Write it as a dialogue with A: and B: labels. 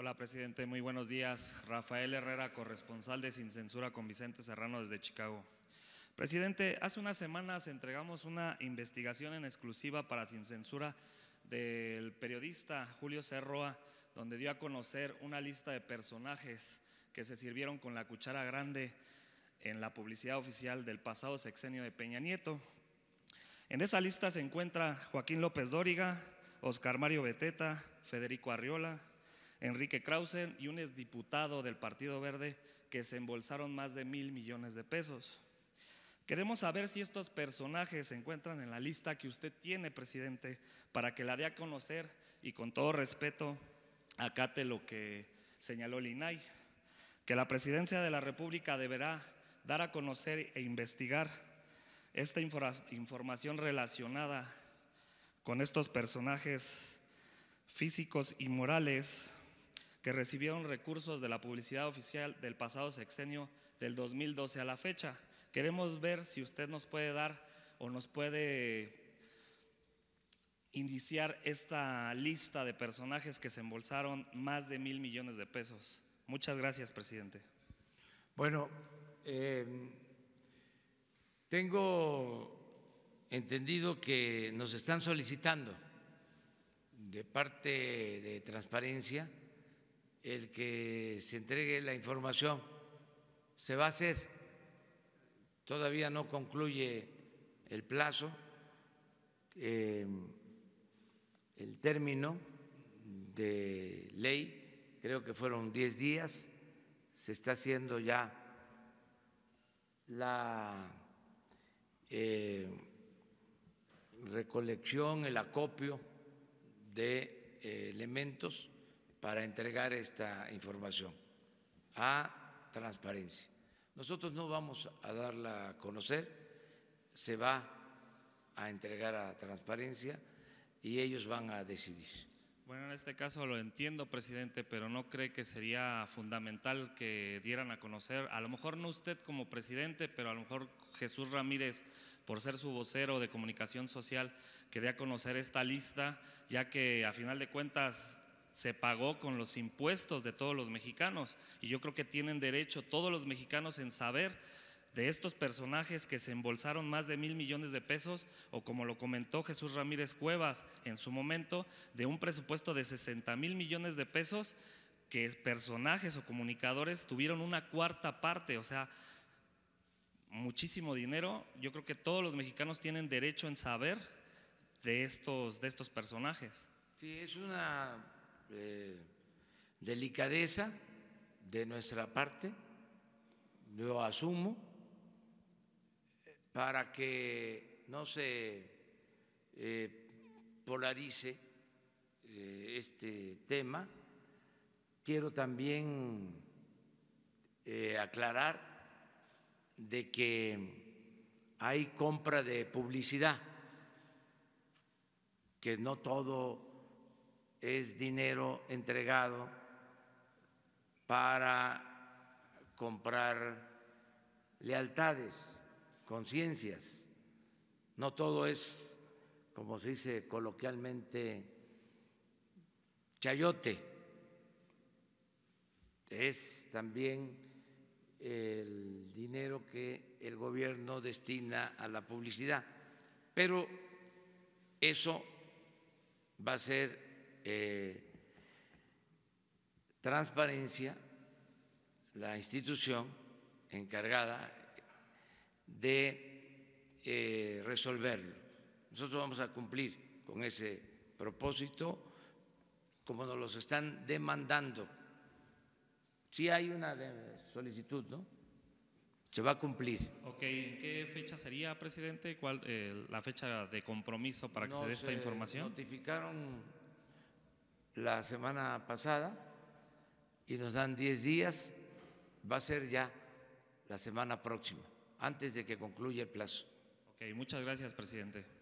A: Hola, presidente. Muy buenos días. Rafael Herrera, corresponsal de Sin Censura con Vicente Serrano desde Chicago. Presidente, hace unas semanas entregamos una investigación en exclusiva para Sin Censura del periodista Julio Cerroa, donde dio a conocer una lista de personajes que se sirvieron con la cuchara grande en la publicidad oficial del pasado sexenio de Peña Nieto. En esa lista se encuentra Joaquín López Dóriga, Oscar Mario Beteta, Federico Arriola, Enrique Krausen y un exdiputado del Partido Verde que se embolsaron más de mil millones de pesos. Queremos saber si estos personajes se encuentran en la lista que usted tiene, presidente, para que la dé a conocer y con todo respeto acate lo que señaló el que la presidencia de la República deberá dar a conocer e investigar esta información relacionada con estos personajes físicos y morales que recibieron recursos de la publicidad oficial del pasado sexenio del 2012 a la fecha. Queremos ver si usted nos puede dar o nos puede iniciar esta lista de personajes que se embolsaron más de mil millones de pesos. Muchas gracias, presidente.
B: Bueno, eh, tengo entendido que nos están solicitando de parte de transparencia el que se entregue la información. Se va a hacer, todavía no concluye el plazo, em, el término de ley, creo que fueron 10 días, se está haciendo ya la em, recolección, el acopio de eh, elementos para entregar esta información a transparencia. Nosotros no vamos a darla a conocer, se va a entregar a transparencia y ellos van a decidir.
A: Bueno, en este caso lo entiendo, presidente, pero no cree que sería fundamental que dieran a conocer, a lo mejor no usted como presidente, pero a lo mejor Jesús Ramírez, por ser su vocero de comunicación social, que dé a conocer esta lista, ya que a final de cuentas se pagó con los impuestos de todos los mexicanos. Y yo creo que tienen derecho todos los mexicanos en saber de estos personajes que se embolsaron más de mil millones de pesos, o como lo comentó Jesús Ramírez Cuevas en su momento, de un presupuesto de 60 mil millones de pesos, que personajes o comunicadores tuvieron una cuarta parte, o sea, muchísimo dinero. Yo creo que todos los mexicanos tienen derecho en saber de estos, de estos personajes.
B: Sí, es una eh, delicadeza de nuestra parte, lo asumo, para que no se eh, polarice eh, este tema. Quiero también aclarar de que hay compra de publicidad, que no todo es dinero entregado para comprar lealtades, conciencias. No todo es, como se dice coloquialmente, chayote. Es también el dinero que el gobierno destina a la publicidad. Pero eso va a ser eh, transparencia la institución encargada de eh, resolverlo. Nosotros vamos a cumplir con ese propósito como nos los están demandando. si hay una solicitud, ¿no?
A: Se va a cumplir. Ok, ¿en qué fecha sería, presidente? ¿Cuál eh, la fecha de compromiso para que se dé esta información?
B: Notificaron
A: la semana
B: pasada y nos dan 10 días, va a ser ya la semana próxima, antes de que concluya el plazo. Ok, muchas gracias, presidente.